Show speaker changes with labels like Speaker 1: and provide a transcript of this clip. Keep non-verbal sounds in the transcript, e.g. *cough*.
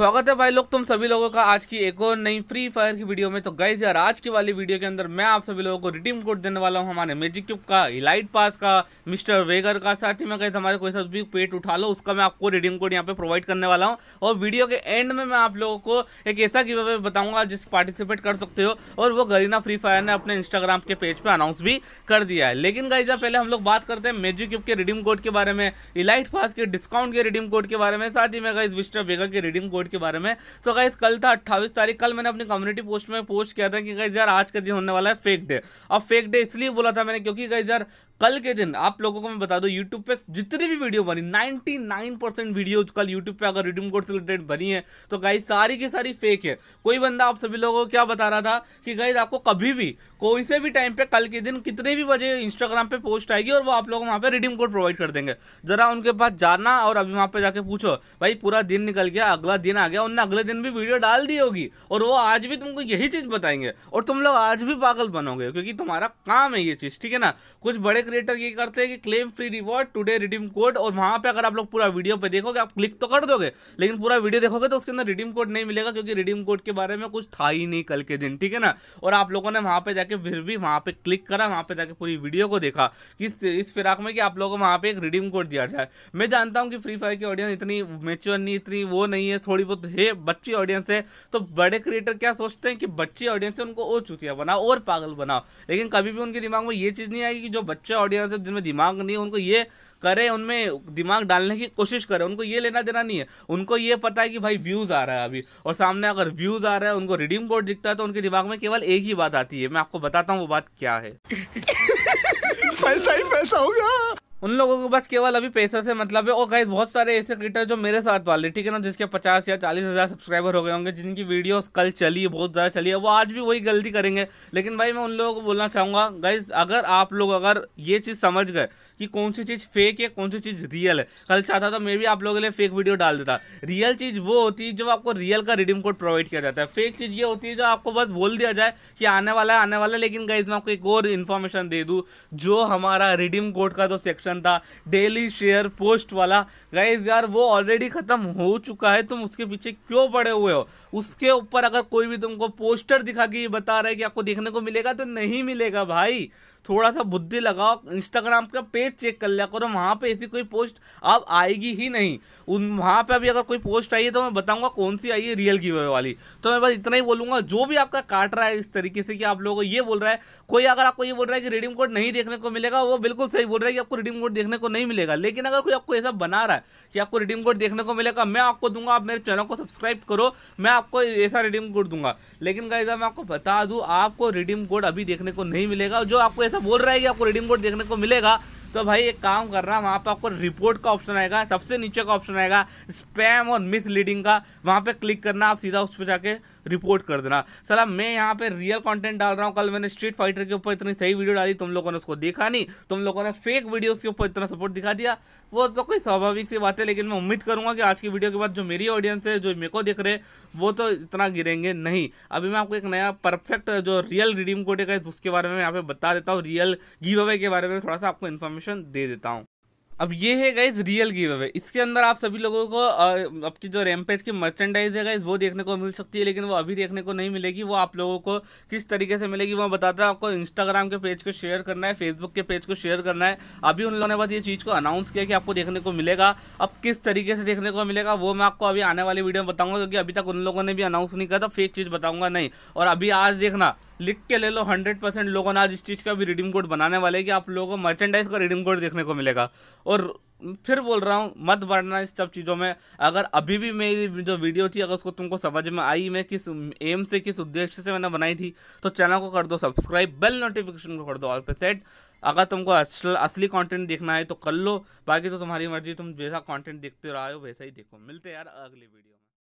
Speaker 1: स्वागत है भाई लोग तुम सभी लोगों का आज की एक और नई फ्री फायर की वीडियो में तो गाइज यार आज की वाली वीडियो के अंदर मैं आप सभी लोगों को रिडीम कोड देने वाला हूँ हमारे मेजिक क्यूब का इलाइट पास का मिस्टर वेगर का साथ ही मैं गाइज हमारे कोई सा भी पेट उठा लो उसका मैं आपको रिडीम कोड यहाँ पे प्रोवाइड करने वाला हूँ और वीडियो के एंड में मैं आप लोगों को एक ऐसा गिव अवे बताऊंगा जिस पार्टिसिपेट कर सकते हो और वो गरीना फ्री फायर ने अपने इंस्टाग्राम के पेज पर अनाउंस भी कर दिया है लेकिन गाइज पहले हम लोग बात करते हैं मेजिक क्यूब के रिडीम कोड के बारे में इलाइट पास के डिस्काउंट के रिडीम कोड के बारे में साथ ही मैं गाइज मिस्टर वेगर के रिडीम कोड के बारे में तो गाइज कल था अट्ठाईस तारीख कल मैंने अपनी कम्युनिटी पोस्ट में पोस्ट किया था कि गाइज यार आज का दिन होने वाला है फेक डे और फेक डे इसलिए बोला था मैंने क्योंकि गाइज यार कल के दिन आप लोगों को मैं बता दूं यूट्यूब पे जितनी भी वीडियो बनी 99 परसेंट वीडियो कल यूट्यूब पे अगर रिडीम कोड से रिलेटेड बनी है तो गाइज सारी की सारी फेक है कोई बंदा आप सभी लोगों को क्या बता रहा था कि गाइज आपको कभी भी कोई से भी टाइम पे कल के दिन कितने भी बजे इंस्टाग्राम पे पोस्ट आएगी और वो आप लोग वहाँ पे रिडीम कोड प्रोवाइड कर देंगे जरा उनके पास जाना और अभी वहाँ पे जाके पूछो भाई पूरा दिन निकल गया अगला दिन आ गया उनने अगले दिन भी वीडियो डाल दी होगी और वो आज भी तुमको यही चीज़ बताएंगे और तुम लोग आज भी पागल बनोगे क्योंकि तुम्हारा काम है ये चीज़ ठीक है ना कुछ बड़े क्रिएटर ये करते हैं कि claim free reward today redeem code और वहाँ पर अगर आप लोग पूरा वीडियो पर देखोगे आप क्लिक तो कर दोगे लेकिन पूरा वीडियो देखोगे तो उसके अंदर रिडीम कोड नहीं मिलेगा क्योंकि रिडीम कोड के बारे में कुछ था ही नहीं कल के दिन ठीक है ना और आप लोगों ने वहाँ पर जाकर जाके फिर भी वहाँ पे क्लिक करा वहाँ पे जाके पूरी वीडियो को देखा कि इस, इस फिराक में कि आप लोगों को वहाँ पे एक रिडीम कोड दिया जाए मैं जानता हूँ कि फ्री फायर की ऑडियंस इतनी मेच्योर नहीं इतनी वो नहीं है थोड़ी बहुत है बच्ची ऑडियंस है तो बड़े क्रिएटर क्या सोचते हैं कि बच्ची ऑडियंस है उनको और चुतिया बनाओ और पागल बनाओ लेकिन कभी भी उनके दिमाग में ये चीज़ नहीं आएगी कि जो बच्चे ऑडियंस है जिनमें दिमाग नहीं है उनको ये करें उनमें दिमाग डालने की कोशिश करें उनको ये लेना देना नहीं है उनको ये पता है कि भाई व्यूज़ आ रहा है अभी और सामने अगर व्यूज़ आ रहा है उनको रिडीम कोड दिखता है तो उनके दिमाग में केवल एक ही बात आती है मैं आपको बताता हूँ वो बात क्या है *laughs* पैसा ही पैसा होगा उन लोगों को बस केवल अभी पैसा से मतलब है और गाइज बहुत सारे ऐसे क्रिएटर जो मेरे साथ वाले ठीक है ना जिसके पचास या चालीस हज़ार सब्सक्राइबर हो गए होंगे जिनकी वीडियोस कल चली बहुत ज़्यादा चली है वो आज भी वही गलती करेंगे लेकिन भाई मैं उन लोगों को बोलना चाहूँगा गाइज अगर आप लोग अगर ये चीज़ समझ गए कि कौन सी चीज़ फेक है कौन सी चीज़ रियल है कल चाहता तो मैं भी आप लोगों के लिए फेक वीडियो डाल देता रियल चीज़ वो होती है जो आपको रियल का रिडीम कोड प्रोवाइड किया जाता है फेक चीज़ ये होती है जो आपको बस बोल दिया जाए कि आने वाला है आने वाला है लेकिन गाइज मैं आपको एक और इन्फॉर्मेशन दे दूँ जो हमारा रिडीम कोड का जो सेक्शन था डेली शेयर पोस्ट वाला गाइज यार वो ऑलरेडी ख़त्म हो चुका है तुम उसके पीछे क्यों पड़े हुए हो उसके ऊपर अगर कोई भी तुमको पोस्टर दिखा के ये बता रहा है कि आपको देखने को मिलेगा तो नहीं मिलेगा भाई थोड़ा सा बुद्धि लगाओ इंस्टाग्राम का पेज चेक कर लिया करो वहाँ पे ऐसी कोई पोस्ट अब आएगी ही नहीं उन वहाँ पे अभी अगर कोई पोस्ट आई है तो मैं बताऊँगा कौन सी आई है रियल की वे वाली तो मैं बस इतना ही बोलूँगा जो भी आपका काट रहा है इस तरीके से कि आप लोगों को ये बोल रहा है कोई अगर आपको ये बोल रहा है कि रिडीम कोड नहीं देखने को मिलेगा वो बिल्कुल सही बोल रहा है कि आपको रिडीम कोड देखने को नहीं मिलेगा लेकिन अगर कोई आपको ऐसा बना रहा है कि आपको रिडीम कोड देखने को मिलेगा मैं आपको दूंगा आप मेरे चैनल को सब्सक्राइब करो मैं आपको ऐसा रिडीम कोड दूंगा लेकिन कहीं मैं आपको बता दूँ आपको रिडीम कोड अभी देखने को नहीं मिलेगा जो आपको ऐसा बोल रहा है कि आपको रिडीम कोड देखने को मिलेगा तो भाई एक काम करना वहाँ पर आपको रिपोर्ट का ऑप्शन आएगा सबसे नीचे का ऑप्शन आएगा स्पैम और मिस का वहाँ पर क्लिक करना आप सीधा उस पर जाके रिपोर्ट कर देना सला मैं यहाँ पे रियल कंटेंट डाल रहा हूँ कल मैंने स्ट्रीट फाइटर के ऊपर इतनी सही वीडियो डाली तुम लोगों ने उसको देखा नहीं तुम लोगों ने फेक वीडियोज़ के ऊपर इतना सपोर्ट दिखा दिया वो तो कोई स्वाभाविक सी बात है लेकिन मैं उम्मीद करूँगा कि आज की वीडियो के बाद जो मेरी ऑडियंस है जो मेरे को देख रहे वो तो इतना गिरेंगे नहीं अभी मैं आपको एक नया परफेक्ट जो रियल रिडीम कोड है उसके बारे में यहाँ पे बता देता हूँ रियल गिव अवे के बारे में थोड़ा सा आपको इन्फॉर्मेशन परमिशन दे देता हूँ अब ये है गाइज रियल गिव अवे इसके अंदर आप सभी लोगों को आपकी जो रैमपेज की मर्चेंडाइज है गाइज वो देखने को मिल सकती है लेकिन वो अभी देखने को नहीं मिलेगी वो आप लोगों को किस तरीके से मिलेगी वो बताता हूँ आपको इंस्टाग्राम के पेज को शेयर करना है फेसबुक के पेज को शेयर करना है अभी उन लोगों ने बस ये चीज़ को अनाउंस किया कि आपको देखने को मिलेगा अब किस तरीके से देखने को मिलेगा वो मैं आपको अभी आने वाली वीडियो में बताऊँगा क्योंकि अभी तक उन लोगों ने भी अनाउंस नहीं किया था फेक चीज़ बताऊँगा नहीं और अभी आज देखना लिख के ले लो हंड्रेड परसेंट लोगों ने आज इस चीज़ का भी रिडीम कोड बनाने वाले कि आप लोगों को मर्चेंडाइज का रिडीम कोड देखने को मिलेगा और फिर बोल रहा हूँ मत बढ़ना इस सब चीज़ों में अगर अभी भी मेरी जो वीडियो थी अगर उसको तुमको समझ में आई मैं किस एम से किस उद्देश्य से मैंने बनाई थी तो चैनल को कर दो सब्सक्राइब बेल नोटिफिकेशन को कर दो ऑल पे सेट अगर तुमको असल असली कंटेंट देखना है तो कर लो बाकी तो तुम्हारी मर्जी तुम जैसा कंटेंट देखते रहो वैसा ही देखो मिलते यार अगली वीडियो में